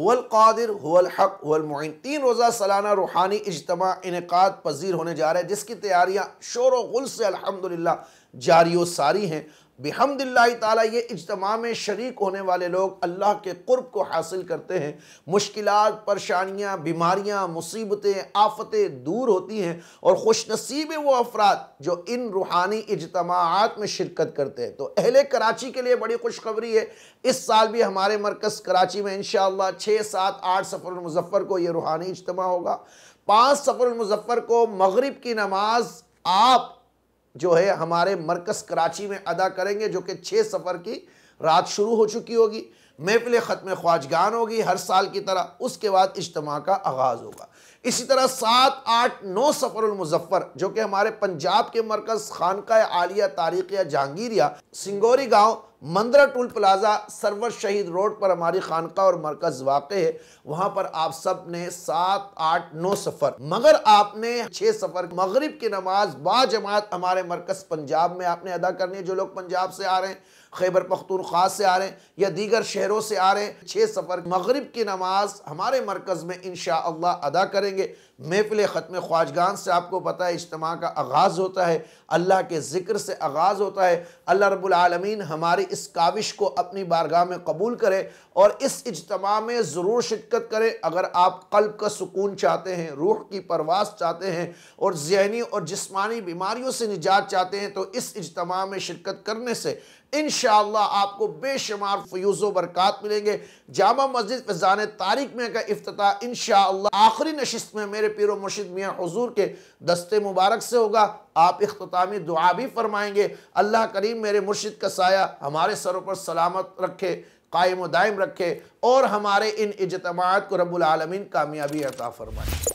हक हुआहक हुआमिन तीन रोज़ा सालाना रूहानी इजतम इनका पजीर होने जा रहा है जिसकी तैयारियाँ शोर गुल से अलहमदिल्ला जारी सारी हैं बेहमदिल्ला ताली ये इजतमा में शरीक होने वाले लोग अल्लाह के कुर्ब को हासिल करते हैं मुश्किल परेशानियाँ बीमारियाँ मुसीबतें आफतें दूर होती हैं और खुश नसीब वो अफराद जो इन रूहानी इजतमात में शिरकत करते हैं तो अहल कराची के लिए बड़ी खुशखबरी है इस साल भी हमारे मरकज़ कराची में इन छः सात आठ सफ़र मुजफ़र को यह रूहानी इजतम होगा पाँच सफ़र मुजफ़र को मगरब की नमाज आप जो है हमारे मरकज़ कराची में अदा करेंगे जो कि छः सफ़र की रात शुरू हो चुकी होगी महफिल ख़त्म ख्वाजगान होगी हर साल की तरह उसके बाद इज्तम का आगाज़ होगा इसी तरह सात आठ नौ सफ़रमज़फ़र जो कि हमारे पंजाब के मरकज़ खानका आलिया तारीख़िया जहांगीरिया सिंगोरी गाँव Mandra toll plaza Sarwar Shaheed road पर हमारी खानका और मरकज़ वाक़ है वहाँ पर आप सब ने सात आठ नौ सफ़र मगर आपने छः सफ़र मगरब की नमाज बाजमात हमारे मरकज़ पंजाब में आपने अदा करनी है जो लोग पंजाब से आ रहे हैं खैबर पख्तूनख्वा से आ रहे हैं या दीगर शहरों से आ रहे हैं छः सफ़र मगरब की नमाज हमारे मरकज़ में इन अदा करेंगे महफिल ख़त्म ख्वाजगान से आपको पता है इज्तम का आगाज़ होता है अल्लाह के ज़िक्र से आगाज़ होता है अल्लाह रबालमीन हमारी इस काविश को अपनी बारगाह में कबूल करें और इस इजतमा में ज़रूर शिरकत करें अगर आप कल्ब का सुकून चाहते हैं रूह की परवास चाहते हैं और जहनी और जिसमानी बीमारियों से निजात चाहते हैं तो इस इजतमा में शिरकत करने से इन आपको बेशुमार फ्यूज़ बरक़ात मिलेंगे जामा मस्जिद फैज़ान तारिक में का अफ्ताह इन आखिरी नशस्त में मेरे पीर मुर्शिद मियाँ हजूर के दस्ते मुबारक से होगा आप अख्तामी दुआ भी फरमाएंगे अल्लाह करीम मेरे मुर्शिद का साया हमारे सरों पर सलामत रखे कायम दायम रखे और हमारे इन इजतमात को रबालमीन कामयाबी अता फरमाए